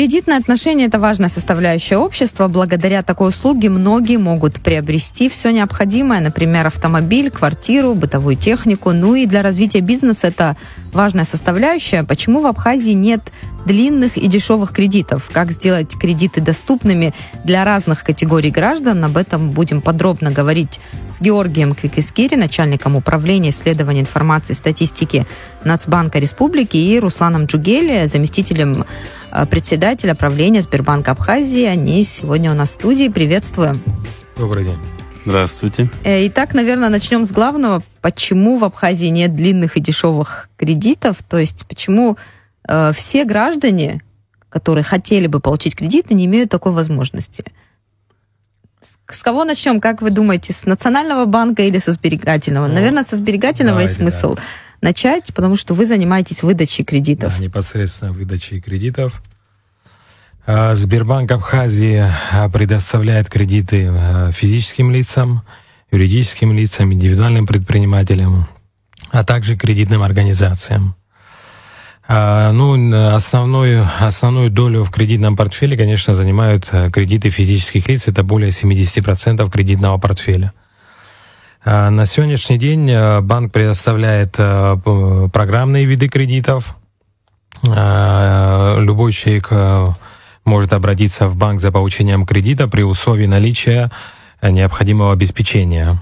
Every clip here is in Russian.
Кредитное отношение – это важная составляющая общества. Благодаря такой услуге многие могут приобрести все необходимое, например, автомобиль, квартиру, бытовую технику. Ну и для развития бизнеса это важная составляющая. Почему в Абхазии нет длинных и дешевых кредитов. Как сделать кредиты доступными для разных категорий граждан, об этом будем подробно говорить с Георгием Квикискири, начальником управления исследования информации и статистики Нацбанка Республики, и Русланом Джугели, заместителем э, председателя правления Сбербанка Абхазии. Они сегодня у нас в студии. Приветствуем. Добрый день. Здравствуйте. Э, итак, наверное, начнем с главного. Почему в Абхазии нет длинных и дешевых кредитов? То есть почему Э, все граждане, которые хотели бы получить кредит, не имеют такой возможности. С кого начнем? Как вы думаете, с Национального банка или со сберегательного? Ну, Наверное, со сберегательного давайте, есть смысл да. начать, потому что вы занимаетесь выдачей кредитов. Да, непосредственно выдачей кредитов. А, Сбербанк Абхазии а, предоставляет кредиты а, физическим лицам, юридическим лицам, индивидуальным предпринимателям, а также кредитным организациям. А, ну, основную, основную долю в кредитном портфеле, конечно, занимают э, кредиты физических лиц. Это более 70% кредитного портфеля. А, на сегодняшний день э, банк предоставляет э, программные виды кредитов. А, любой человек может обратиться в банк за получением кредита при условии наличия необходимого обеспечения.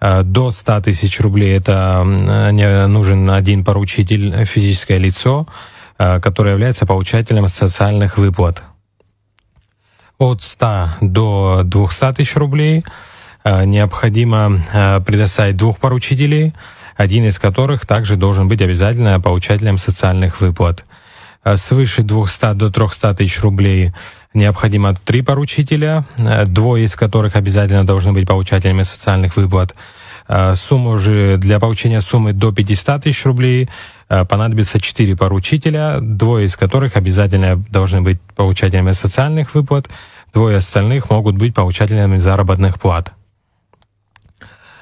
Э, до 100 тысяч рублей это э, нужен один поручитель, э, физическое лицо, которое является получателем социальных выплат. От 100 до 200 тысяч рублей необходимо предоставить двух поручителей, один из которых также должен быть обязательно получателем социальных выплат – Э, свыше 200 до 300 тысяч рублей необходимо три поручителя, э, двое из которых обязательно должны быть получателями социальных выплат. Э, Сумму же для получения суммы до 500 тысяч рублей понадобится 4 поручителя, двое из которых обязательно должны быть получателями социальных выплат, двое остальных могут быть получателями заработных плат.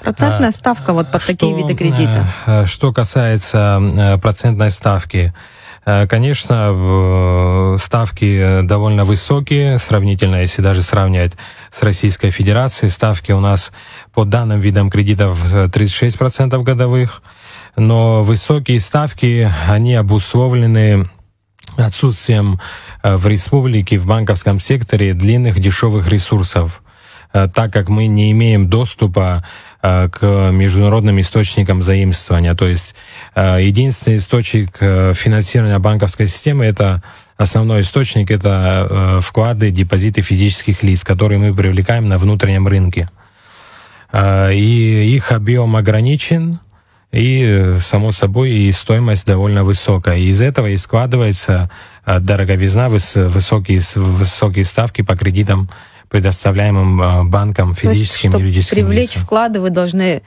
Процентная ставка вот под что, такие виды кредита. Что касается процентной ставки, Э, конечно, э, ставки э, довольно высокие, сравнительно, если даже сравнивать с Российской Федерацией. Ставки у нас по данным видам кредитов 36% годовых, но высокие ставки, они обусловлены отсутствием в республике, в банковском секторе длинных дешевых ресурсов – Э, так как мы не имеем доступа э, к международным источникам заимствования. То есть э, единственный источник финансирования банковской системы это основной источник это вклады, депозиты физических лиц, которые мы привлекаем на внутреннем рынке. И их объем ограничен, и, само собой, и стоимость довольно высокая. И из этого и складывается дороговизна, высокие, высокие ставки по кредитам предоставляемым а, банкам, физическим, То есть, юридическим привлечь лицам. вклады, вы должны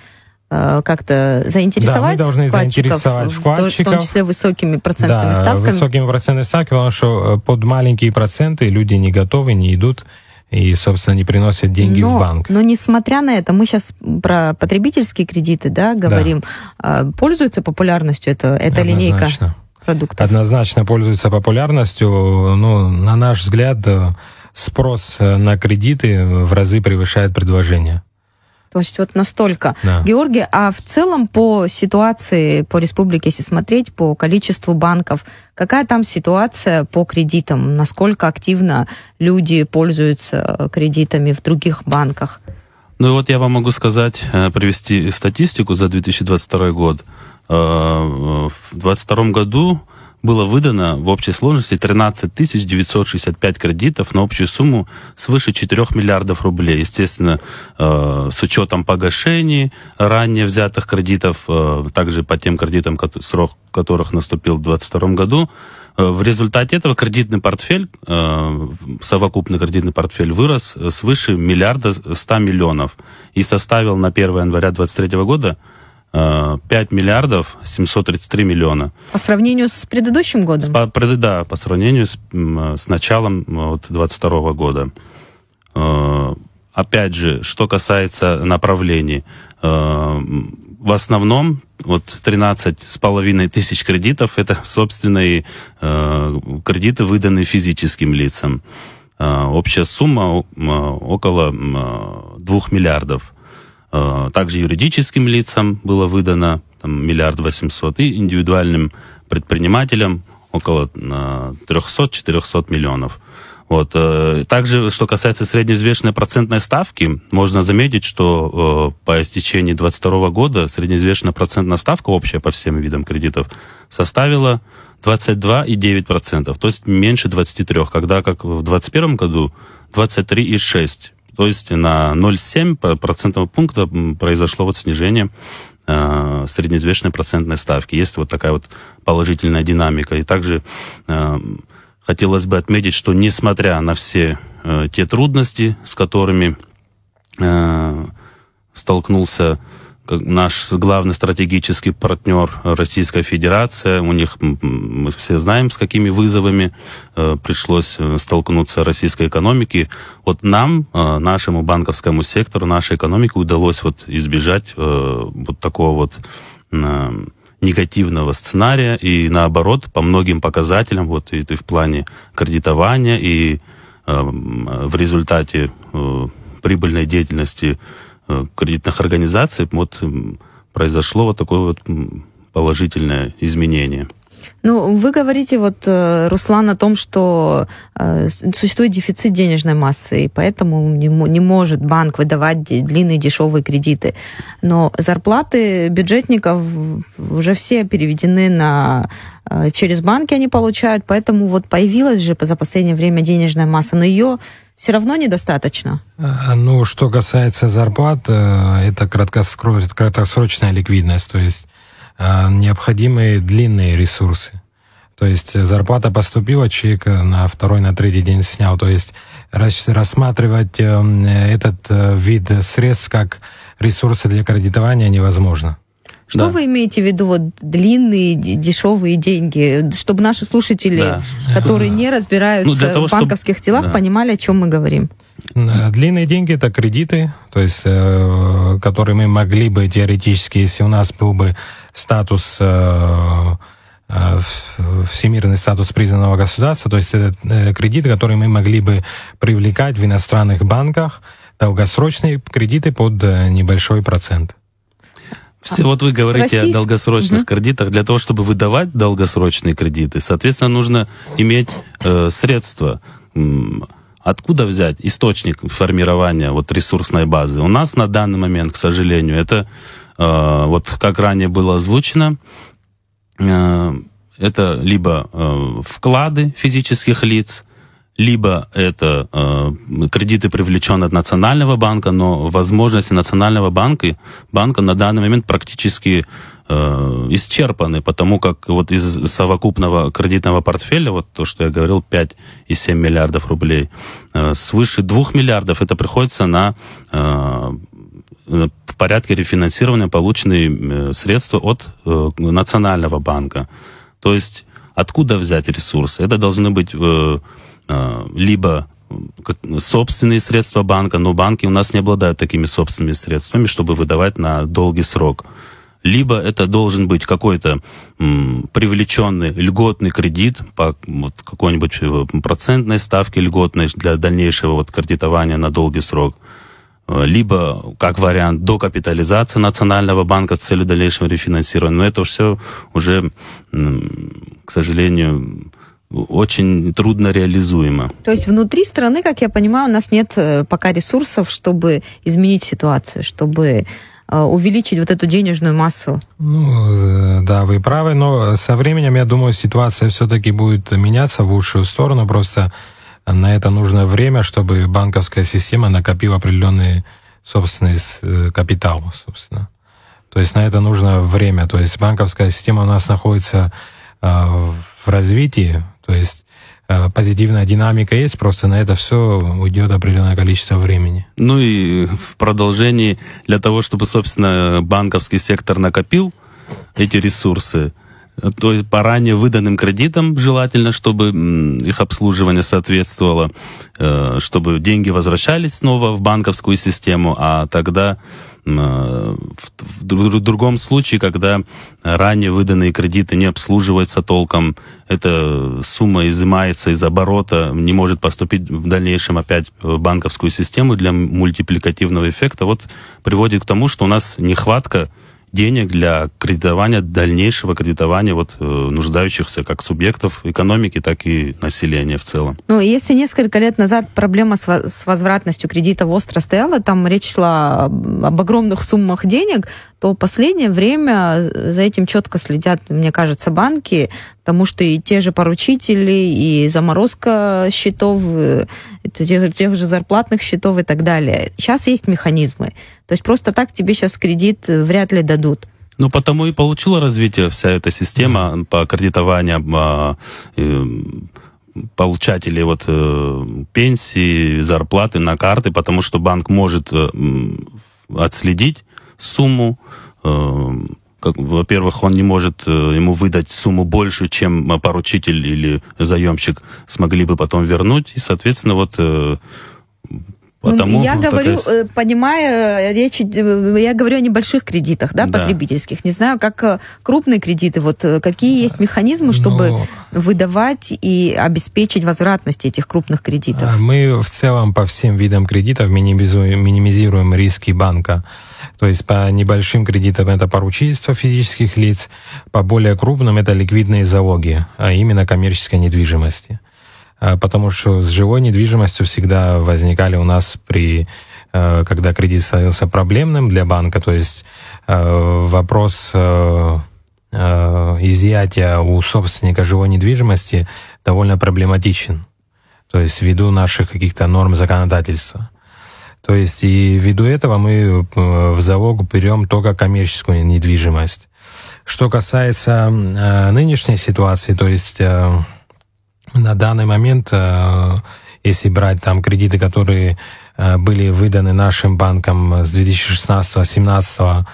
а, как-то заинтересовать да, мы должны вкладчиков, заинтересовать вкладчиков, в том числе высокими процентными да, ставками. высокими процентными ставками, потому что э, под маленькие проценты люди не готовы, не идут и, собственно, не приносят деньги но, в банк. Но несмотря на это, мы сейчас про потребительские кредиты да, говорим. Да. Пользуется популярностью это, эта линейка продуктов? Однозначно пользуется популярностью. Ну, на наш взгляд, э, спрос э, на кредиты э, в разы превышает предложение. То есть вот настолько. Да. Георгий, а в целом по ситуации по республике, если смотреть, по количеству банков, какая там ситуация по кредитам? Насколько активно люди пользуются э, кредитами в других банках? Ну вот я вам могу сказать, привести статистику за 2022 год. В 2022 году было выдано в общей сложности 13 965 кредитов на общую сумму свыше 4 миллиардов рублей. Естественно, э, с учетом погашений ранее взятых кредитов, э, также по тем кредитам, срок которых наступил в 2022 году, э, в результате этого кредитный портфель, совокупный кредитный портфель вырос свыше миллиарда 100 миллионов и составил на 1 января 2023 года 5 миллиардов 733 миллиона. По сравнению с предыдущим годом? По, да, по сравнению с, с началом 2022 вот, года. Э, опять же, что касается направлений, э, в основном вот 13 с половиной тысяч кредитов это собственные э, кредиты, выданные физическим лицам. Общая сумма около 2 миллиардов. Э, также юридическим лицам было выдано там, миллиард восемьсот и индивидуальным предпринимателям около 300-400 э, миллионов. Вот. Э, также, что касается среднеизвешенной процентной ставки, можно заметить, что по истечении 2022 года среднеизвешенная процентная ставка общая по всем видам кредитов составила 22,9%, то есть меньше 23, когда, как в 2021 году, 23,6%. То есть на 0,7 процентного пункта произошло вот снижение э, среднеизвешенной процентной ставки. Есть вот такая вот положительная динамика. И также э, хотелось бы отметить, что несмотря на все э, те трудности, с которыми э, столкнулся наш главный стратегический партнер э, Российская Федерация. У них мы все знаем, с какими вызовами э, пришлось э, столкнуться российской экономике. Вот нам, нашему банковскому сектору, нашей экономике удалось вот избежать вот такого вот негативного сценария и наоборот по многим показателям вот и, и в плане кредитования и э, в результате э, прибыльной деятельности Э, кредитных организаций вот произошло вот такое вот положительное изменение. Ну, вы говорите, вот, э, Руслан, о том, что э, существует дефицит денежной массы, и поэтому не, не может банк выдавать длинные дешевые кредиты. Но зарплаты бюджетников уже все переведены на э, через банки они получают, поэтому вот появилась же за последнее время денежная масса, но ее все равно недостаточно? Э, ну, что касается зарплат, э, это краткосрочная ликвидность, то есть э, необходимые длинные ресурсы. То есть зарплата поступила, человек на второй, на третий день снял. То есть рассматривать этот вид средств как ресурсы для кредитования невозможно. Что да. вы имеете в виду вот длинные дешевые деньги, чтобы наши слушатели, да. которые не разбираются ну, того, в банковских чтобы... делах, да. понимали, о чем мы говорим? Длинные деньги это кредиты, то есть, э, которые мы могли бы теоретически, если у нас был бы статус э, э всемирный статус признанного государства, то есть это э, кредиты, которые мы могли бы привлекать в иностранных банках, долгосрочные кредиты под э, небольшой процент. Все, вот вы говорите Российск... о долгосрочных угу. кредитах. Для того, чтобы выдавать долгосрочные кредиты, соответственно, нужно иметь э, средства. Откуда взять источник формирования вот ресурсной базы? У нас на данный момент, к сожалению, это э, вот как ранее было озвучено, э, это либо э, вклады физических лиц, либо это э, кредиты привлечены от Национального банка, но возможности Национального банка, банка на данный момент практически э, исчерпаны, потому как вот из совокупного кредитного портфеля, вот то, что я говорил, 5,7 миллиардов рублей, э, свыше 2 миллиардов это приходится на э, в порядке рефинансирования полученные э, средства от э, Национального банка. То есть откуда взять ресурсы? Это должны быть э, Э, либо э, собственные средства банка, но банки у нас не обладают такими собственными средствами, чтобы выдавать на долгий срок. Либо это должен быть какой-то привлеченный льготный кредит по вот, какой-нибудь э, процентной ставке льготной для дальнейшего вот, кредитования на долгий срок. Либо, как вариант, докапитализация Национального банка с целью дальнейшего рефинансирования. Но это все уже, к сожалению, очень трудно реализуемо. То есть внутри страны, как я понимаю, у нас нет э, пока ресурсов, чтобы изменить ситуацию, чтобы э, увеличить вот эту денежную массу? Ну, э, да, вы правы, но со временем, я думаю, ситуация все-таки будет меняться в лучшую сторону, просто на это нужно время, чтобы банковская система накопила определенный собственный капитал, собственно. То есть на это нужно время. То есть банковская система у нас находится Э, в развитии, то есть э, позитивная динамика есть, просто на это все уйдет определенное количество времени. Ну и в продолжении, для того, чтобы, собственно, банковский сектор накопил эти ресурсы, то есть по ранее выданным кредитам желательно, чтобы их обслуживание соответствовало, э, чтобы деньги возвращались снова в банковскую систему, а тогда в, в другом случае, когда ранее выданные кредиты не обслуживаются толком, эта сумма изымается из оборота, не может поступить в дальнейшем опять в банковскую систему для мультипликативного эффекта, вот приводит к тому, что у нас нехватка денег для кредитования, дальнейшего кредитования вот, э, нуждающихся как субъектов экономики, так и населения в целом. Ну, если несколько лет назад проблема с, с возвратностью кредита остро стояла, там речь шла об огромных суммах денег, то последнее время за этим четко следят, мне кажется, банки, потому что и те же поручители, и заморозка счетов, и э, тех, тех же зарплатных счетов и так далее. Сейчас есть механизмы. То есть просто так тебе сейчас кредит э, вряд ли дадут. Ну, потому и получила развитие вся эта система mm. по кредитованию по, э, а, получателей вот, э, пенсии, зарплаты на карты, потому что банк может э, отследить сумму, э, во-первых, он не может э, ему выдать сумму больше, чем э, поручитель или заемщик смогли бы потом вернуть. И, соответственно, вот ну, Потому я ну, говорю, такая... Э, понимая э, речь, э, я говорю о небольших кредитах, да, да, потребительских. Не знаю, как крупные кредиты, вот какие да. есть механизмы, чтобы Но... Ну. выдавать и обеспечить возвратность этих крупных кредитов? Мы в целом по всем видам кредитов минимизируем, минимизируем риски банка. То есть по небольшим кредитам это поручительство физических лиц, по более крупным это ликвидные залоги, а именно коммерческой недвижимости. А, потому что с живой недвижимостью всегда возникали у нас при э, когда кредит становился проблемным для банка, то есть э, вопрос э, изъятия у собственника живой недвижимости довольно проблематичен, то есть ввиду наших каких-то норм законодательства. То есть и ввиду этого мы в залог берем только коммерческую недвижимость. Что касается э, нынешней ситуации, то есть э, на данный момент, э, если брать там кредиты, которые э, были выданы нашим банкам с 2016-2017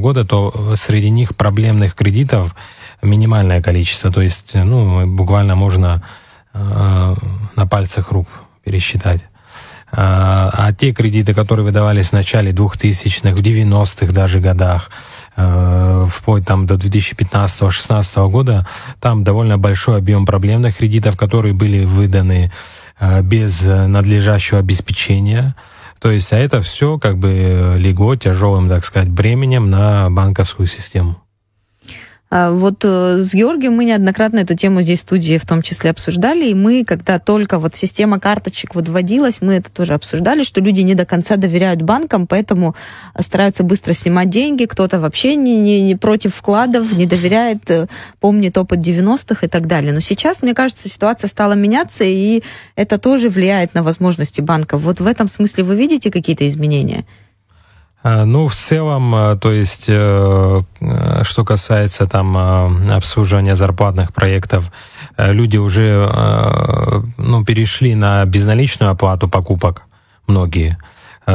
года, то среди них проблемных кредитов минимальное количество. То есть, э, ну, буквально можно на пальцах рук пересчитать. А те кредиты, которые выдавались в начале 2000-х, в 90-х даже годах, Э, вплоть там до 2015-2016 года, там довольно большой объем проблемных кредитов, которые были выданы э, без надлежащего обеспечения. То есть, а это все как бы легло тяжелым, так сказать, бременем на банковскую систему. А вот э, с Георгием мы неоднократно эту тему здесь в студии в том числе обсуждали, и мы, когда только вот система карточек вот вводилась, мы это тоже обсуждали, что люди не до конца доверяют банкам, поэтому э, стараются быстро снимать деньги, кто-то вообще не, не, не против вкладов, не доверяет, э, помнит опыт 90-х и так далее. Но сейчас, мне кажется, ситуация стала меняться, и это тоже влияет на возможности банков. Вот в этом смысле вы видите какие-то изменения? А, ну, в целом, а, то есть, э, э, что касается там а, обслуживания зарплатных проектов, э, люди уже ну, перешли на безналичную оплату покупок, многие.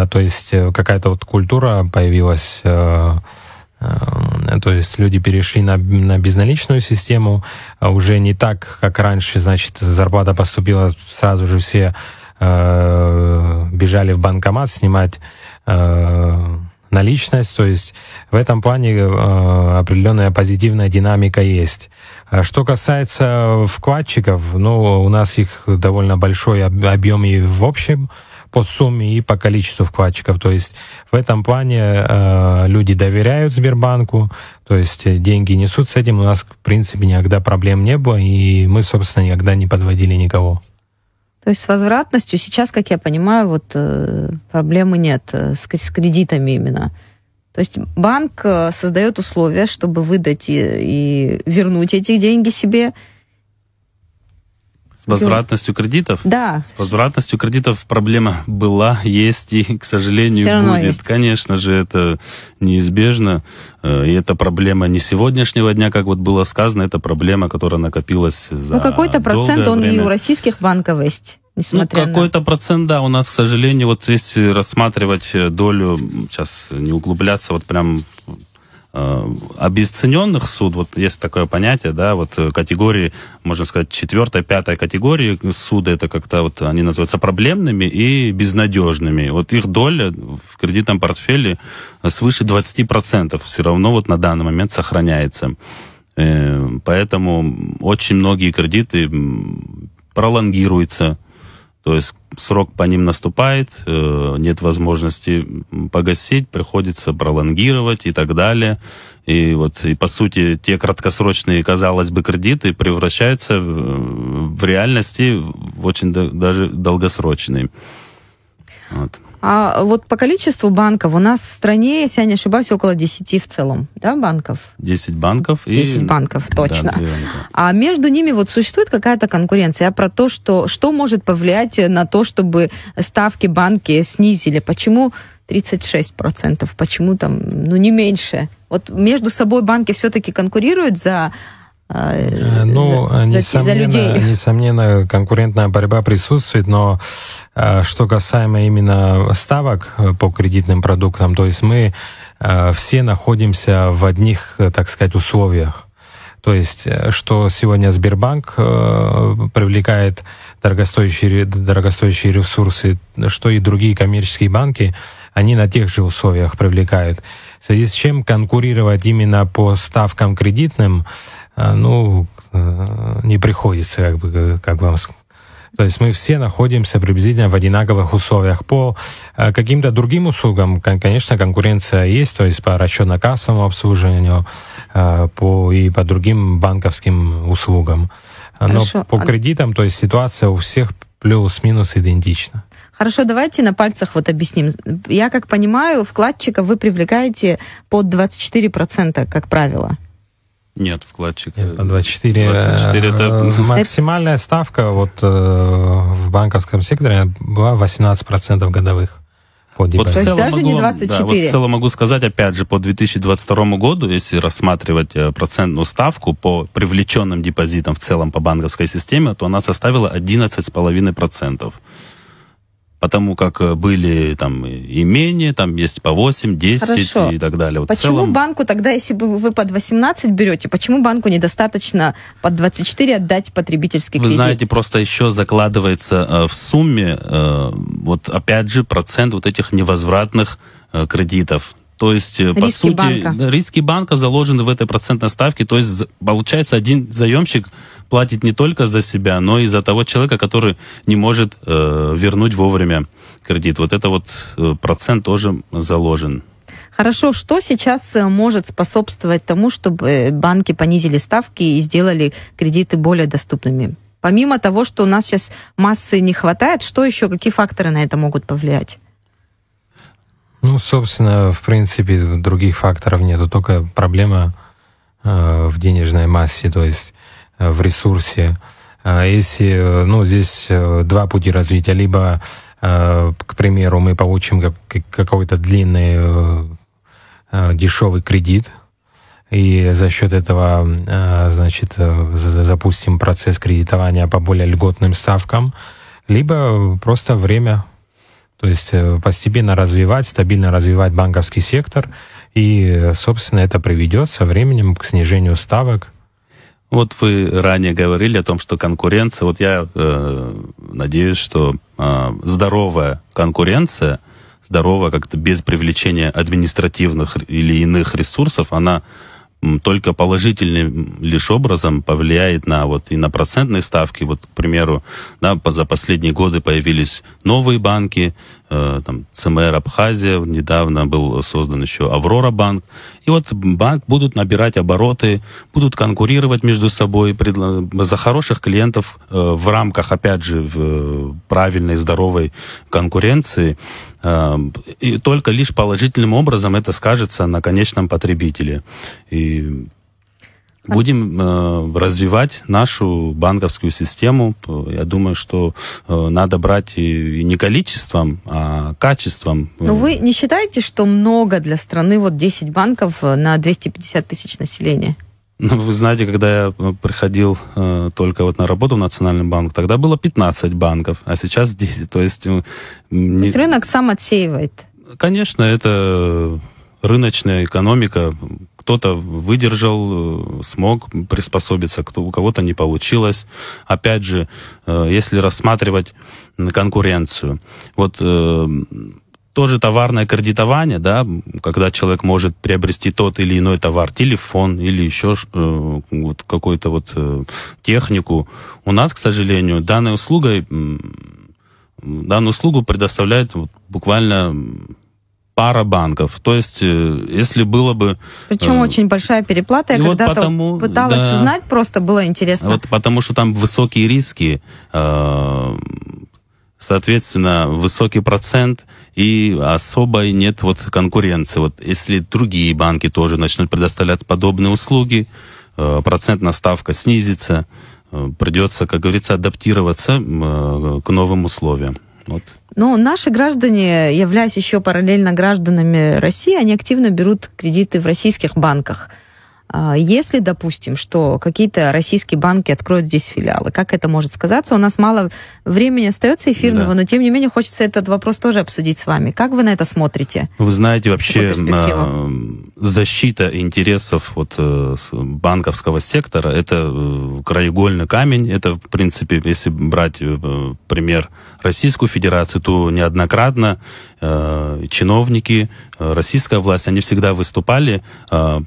То есть какая-то вот культура появилась, то есть люди перешли на, на безналичную систему, уже не так, как раньше, значит, зарплата поступила сразу же все бежали в банкомат снимать наличность, то есть в этом плане э, определенная позитивная динамика есть. А что касается вкладчиков, ну, у нас их довольно большой объем и в общем, по сумме и по количеству вкладчиков. То есть в этом плане э, люди доверяют Сбербанку, то есть деньги несут с этим. У нас, в принципе, никогда проблем не было, и мы, собственно, никогда не подводили никого. То есть с возвратностью сейчас, как я понимаю, вот э, проблемы нет э, с, кредитами именно. То есть банк э, создает условия, чтобы выдать и, и вернуть эти деньги себе, с возвратностью кредитов? Да. С возвратностью кредитов проблема была, есть и, к сожалению, Все будет. Есть. Конечно же, это неизбежно. Э, и эта проблема не сегодняшнего дня, как вот было сказано, это проблема, которая накопилась за Ну, какой-то процент он время. и у российских банков есть. Несмотря ну, какой-то на... процент, да, у нас, к сожалению, вот если рассматривать э, долю, сейчас не углубляться, вот прям Э, обесцененных суд, вот есть такое понятие, да, вот э, категории, можно сказать, четвертая, пятая категории суда, это как-то вот они называются проблемными и безнадежными. Вот их доля в кредитном портфеле свыше 20% все равно вот на данный момент сохраняется. Э, поэтому очень многие кредиты пролонгируются, то есть срок по ним наступает, э, нет возможности погасить, приходится пролонгировать и так далее. И вот, и по сути, те краткосрочные, казалось бы, кредиты превращаются в, в реальности в очень даже долгосрочные. Вот. А вот по количеству банков у нас в стране, если я не ошибаюсь, около 10 в целом, да, банков? 10 банков. 10 и... банков, точно. Да, а между ними вот существует какая-то конкуренция про то, что, что может повлиять на то, чтобы ставки банки снизили. Почему 36%, почему там, ну, не меньше? Вот между собой банки все-таки конкурируют за а, э, ну, э, за, несомненно, за людей. Несомненно, конкурентная борьба присутствует, но э, что касаемо именно ставок по кредитным продуктам, то есть мы все находимся в одних, так сказать, условиях. То есть, что сегодня Сбербанк привлекает дорогостоящие, дорогостоящие ресурсы, что и другие коммерческие банки, они на тех же условиях привлекают в связи с чем конкурировать именно по ставкам кредитным, э, ну, э, не приходится, как бы, э, как вам то есть мы все находимся приблизительно в одинаковых условиях. По каким-то другим услугам, конечно, конкуренция есть, то есть по расчетно-кассовому обслуживанию по, и по другим банковским услугам. Но по а кредитам, то есть ситуация у всех плюс-минус идентична. Хорошо, давайте на пальцах вот объясним. Я как понимаю, вкладчика вы привлекаете под 24%, как правило. Нет, вкладчик. Нет, 24, 24 э, это... Э, максимальная ставка вот э, в банковском секторе была 18% годовых. По вот в целом даже могу, не 24. Да, вот в целом могу сказать, опять же, по 2022 году, если рассматривать э, процентную ставку по привлеченным депозитам в целом по банковской системе, то она составила 11,5% потому как э, были там имения, там есть по 8, 10 Хорошо. и так далее. Вот почему целом... банку тогда, если бы вы под 18 берете, почему банку недостаточно под 24 отдать потребительский кредит? Вы знаете, просто еще закладывается э, в сумме, э, вот опять же, процент вот этих невозвратных э, кредитов то есть, э, риски по сути, банка. риски банка заложены в этой процентной ставке. То есть, получается, один заемщик платит не только за себя, но и за того человека, который не может э, вернуть вовремя кредит. Вот это вот э, процент тоже заложен. Хорошо, что сейчас э, может способствовать тому, чтобы банки понизили ставки и сделали кредиты более доступными? Помимо того, что у нас сейчас массы не хватает, что еще, какие факторы на это могут повлиять? Ну, собственно, в принципе, других факторов нету, только проблема э, в денежной массе, то есть э, в ресурсе. А если, э, ну, здесь э, два пути развития, либо, э, к примеру, мы получим как, какой-то длинный э, э, дешевый кредит, и за счет этого, э, значит, запустим процесс кредитования по более льготным ставкам, либо просто время то есть э, постепенно развивать, стабильно развивать банковский сектор, и, э, собственно, это приведет со временем к снижению ставок. Вот вы ранее говорили о том, что конкуренция, вот я э, надеюсь, что э, здоровая конкуренция, здоровая как-то без привлечения административных или иных ресурсов, она только положительным лишь образом повлияет на вот и на процентные ставки. Вот, к примеру, да, за последние годы появились новые банки, Э, там ЦМР Абхазия, недавно был создан еще Аврора банк. И вот банк будут набирать обороты, будут конкурировать между собой за хороших клиентов э, в рамках, опять же, в правильной, здоровой конкуренции. Э, и только лишь положительным образом это скажется на конечном потребителе. И Будем э, развивать нашу банковскую систему. Я думаю, что э, надо брать и, и не количеством, а качеством. Но вы не считаете, что много для страны вот 10 банков э, на 250 тысяч населения? Ну, вы знаете, когда я э, приходил э, только вот на работу в Национальный банк, тогда было 15 банков, а сейчас 10. То есть... Э, не... То есть рынок сам отсеивает? Конечно, это э, рыночная экономика кто-то выдержал, э, смог приспособиться, кто, у кого-то не получилось. Опять же, э, если рассматривать конкуренцию, вот э, тоже товарное кредитование, да, когда человек может приобрести тот или иной товар, телефон или еще э, вот какую-то вот э, технику. У нас, к сожалению, данной услугой, данную услугу предоставляет вот, буквально пара банков. То есть, э, если было бы... Причем э, очень большая переплата. Я когда-то вот пыталась да, узнать, просто было интересно. Вот потому что там высокие риски, э, соответственно, высокий процент, и особой нет вот конкуренции. Вот если другие банки тоже начнут предоставлять подобные услуги, э, процентная ставка снизится, э, придется, как говорится, адаптироваться э, к новым условиям. Вот. Но наши граждане, являясь еще параллельно гражданами России, они активно берут кредиты в российских банках – а если, допустим, что какие-то российские банки откроют здесь филиалы, как это может сказаться? У нас мало времени остается эфирного, да. но тем не менее хочется этот вопрос тоже обсудить с вами. Как вы на это смотрите? Вы знаете, вообще а, защита интересов вот, э, банковского сектора – это э, краеугольный камень. Это, в принципе, если брать э, пример Российскую Федерацию, то неоднократно э, чиновники, э, российская власть, они всегда выступали э,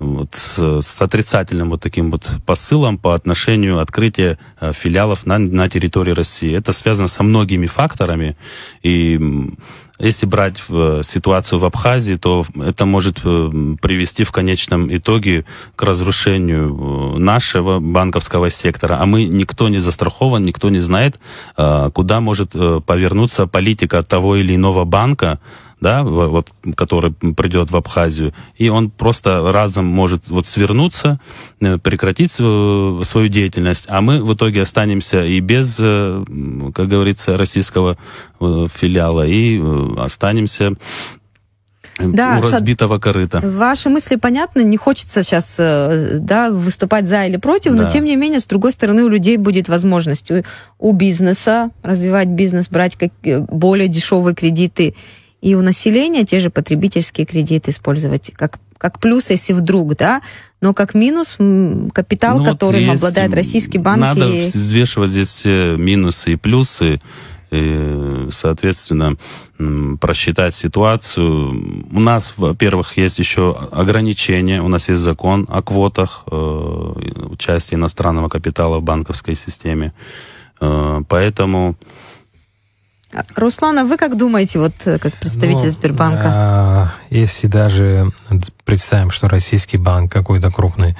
вот с, отрицательным вот таким вот посылом по отношению открытия э, филиалов на, на территории России. Это связано со многими факторами, и если брать в, э, ситуацию в Абхазии, то это может э, привести в конечном итоге к разрушению нашего банковского сектора. А мы никто не застрахован, никто не знает, куда может повернуться политика того или иного банка, да, вот который придет в Абхазию, и он просто разом может вот свернуться, э, прекратить свою, свою деятельность, а мы в итоге останемся и без, э, как говорится, российского э, филиала, и останемся да, у разбитого сад... корыта. Ваши мысли понятны, не хочется сейчас да, выступать за или против, да. но тем не менее, с другой стороны, у людей будет возможность у, у бизнеса развивать бизнес, брать как, более дешевые кредиты и у населения те же потребительские кредиты использовать как как плюс, если вдруг, да, но как минус капитал, ну, которым вот обладает российский банк. Надо и... взвешивать здесь все минусы и плюсы, и, соответственно, просчитать ситуацию. У нас, во-первых, есть еще ограничения, у нас есть закон о квотах э, участия иностранного капитала в банковской системе, э, поэтому... Руслана, вы как думаете, вот э, как представитель ну, Сбербанка? А, если даже представим, что российский банк какой-то крупный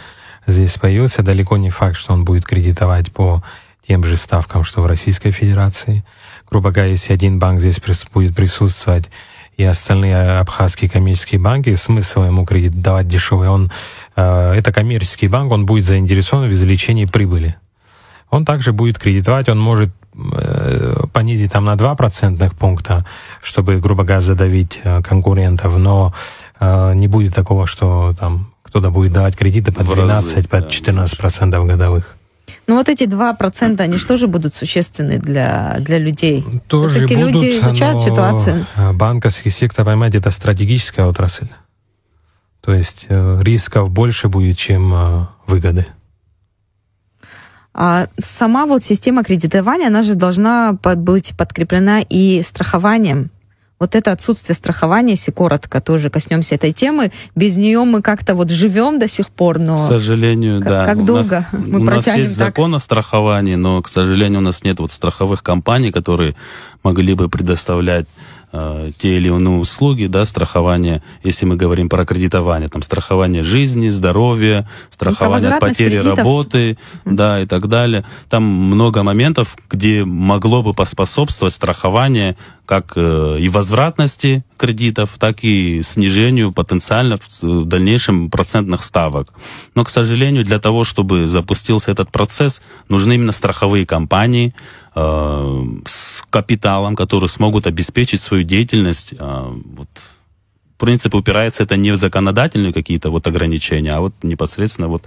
здесь появился, далеко не факт, что он будет кредитовать по тем же ставкам, что в Российской Федерации. Грубо говоря, если один банк здесь будет присутствовать, и остальные абхазские коммерческие банки, смысл ему кредит давать дешевый, он, э, это коммерческий банк, он будет заинтересован в извлечении прибыли он также будет кредитовать, он может э, понизить там на 2 процентных пункта, чтобы, грубо говоря, задавить э, конкурентов, но э, не будет такого, что там кто-то будет давать кредиты по 12, разы, по 14 процентов годовых. Ну вот эти 2%, они же тоже будут существенны для, для людей. Тоже все будут, люди изучают ситуацию. Э, банковский сектор, понимаете, это стратегическая отрасль. То есть э, рисков больше будет, чем э, выгоды. А сама вот система кредитования, она же должна быть подкреплена и страхованием. Вот это отсутствие страхования, если коротко а тоже коснемся этой темы, без нее мы как-то вот живем до сих пор, но... К сожалению, как, да. Как ну, долго нас, мы у протянем У нас есть так? закон о страховании, но, к сожалению, у нас нет вот страховых компаний, которые могли бы предоставлять Э, те или иные услуги, да, страхование, если мы говорим про кредитование, там страхование жизни, здоровья, страхование от потери кредитов. работы, mm-hmm. да, и так далее. Там много моментов, где могло бы поспособствовать страхование как э, и возвратности кредитов, так и снижению потенциально в дальнейшем процентных ставок. Но, к сожалению, для того, чтобы запустился этот процесс, нужны именно страховые компании э, с капиталом, которые смогут обеспечить свою деятельность. Э, вот. В принципе, упирается это не в законодательные какие-то вот ограничения, а вот непосредственно вот,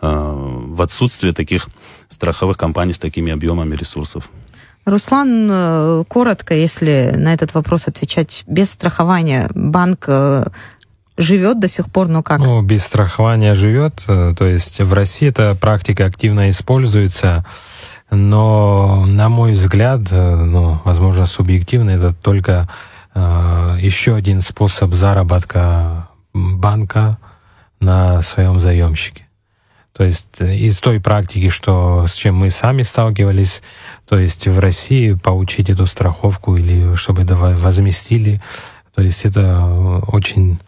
э, в отсутствие таких страховых компаний с такими объемами ресурсов. Руслан, э, коротко, если на этот вопрос отвечать, без страхования банк э, живет до сих пор, но как? Ну, без страхования живет, э, то есть в России эта практика активно используется, но, на мой взгляд, ну, возможно, субъективно, это только э, еще один способ заработка банка на своем заемщике. То есть э, из той практики, что, с чем мы сами сталкивались, то есть в России получить эту страховку или чтобы это возместили, то есть это э, очень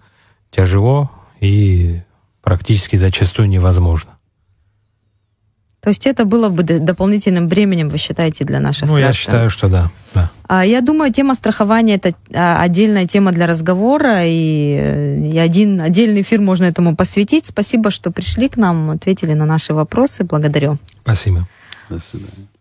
тяжело и практически зачастую невозможно. То есть это было бы дополнительным бременем, вы считаете, для наших Ну, граждан? я считаю, что да. да. А, я думаю, тема страхования – это а, отдельная тема для разговора, и, э, и один отдельный эфир можно этому посвятить. Спасибо, что пришли к нам, ответили на наши вопросы. Благодарю. Спасибо. До свидания.